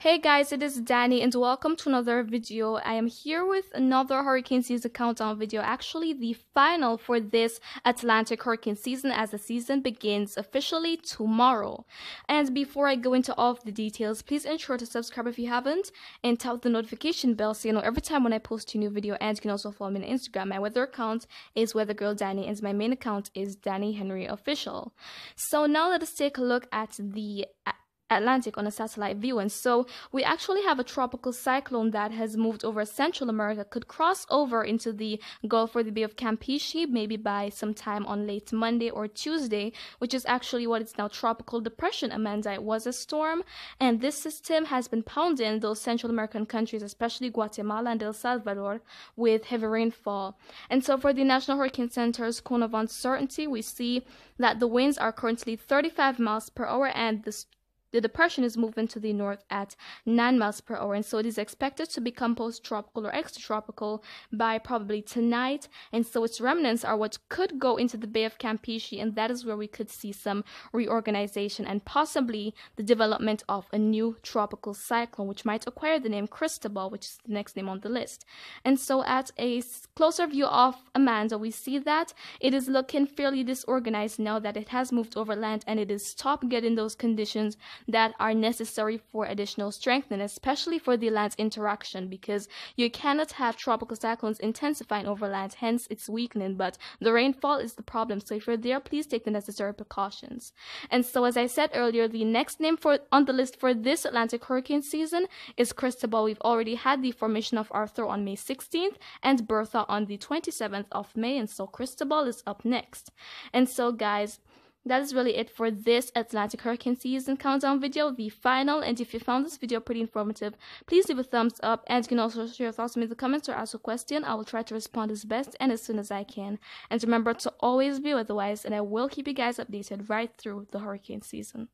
Hey guys, it is Danny and welcome to another video. I am here with another hurricane season countdown video, actually the final for this Atlantic hurricane season as the season begins officially tomorrow. And before I go into all of the details, please ensure to subscribe if you haven't and tap the notification bell so you know every time when I post a new video and you can also follow me on Instagram. My weather account is weathergirldanny and my main account is Danny Henry Official. So now let us take a look at the Atlantic on a satellite view. And so we actually have a tropical cyclone that has moved over Central America, could cross over into the Gulf or the Bay of Campeche maybe by sometime on late Monday or Tuesday, which is actually what it's now tropical depression, Amanda. It was a storm. And this system has been pounding those Central American countries, especially Guatemala and El Salvador, with heavy rainfall. And so for the National Hurricane Center's cone of uncertainty, we see that the winds are currently 35 miles per hour and the the depression is moving to the north at 9 miles per hour, and so it is expected to become post tropical or extratropical by probably tonight. And so its remnants are what could go into the Bay of Campeche, and that is where we could see some reorganization and possibly the development of a new tropical cyclone, which might acquire the name Cristobal, which is the next name on the list. And so, at a closer view of Amanda, we see that it is looking fairly disorganized now that it has moved overland and it is top getting those conditions that are necessary for additional strength and especially for the land's interaction because you cannot have tropical cyclones intensifying over land, hence its weakening, but the rainfall is the problem. So if you're there, please take the necessary precautions. And so as I said earlier, the next name for on the list for this Atlantic hurricane season is Cristobal. We've already had the formation of Arthur on May 16th and Bertha on the 27th of May. And so Cristobal is up next. And so guys, that is really it for this Atlantic hurricane season countdown video, the final. And if you found this video pretty informative, please leave a thumbs up and you can also share your thoughts with me in the comments or ask a question. I will try to respond as best and as soon as I can. And remember to always be weather wise and I will keep you guys updated right through the hurricane season.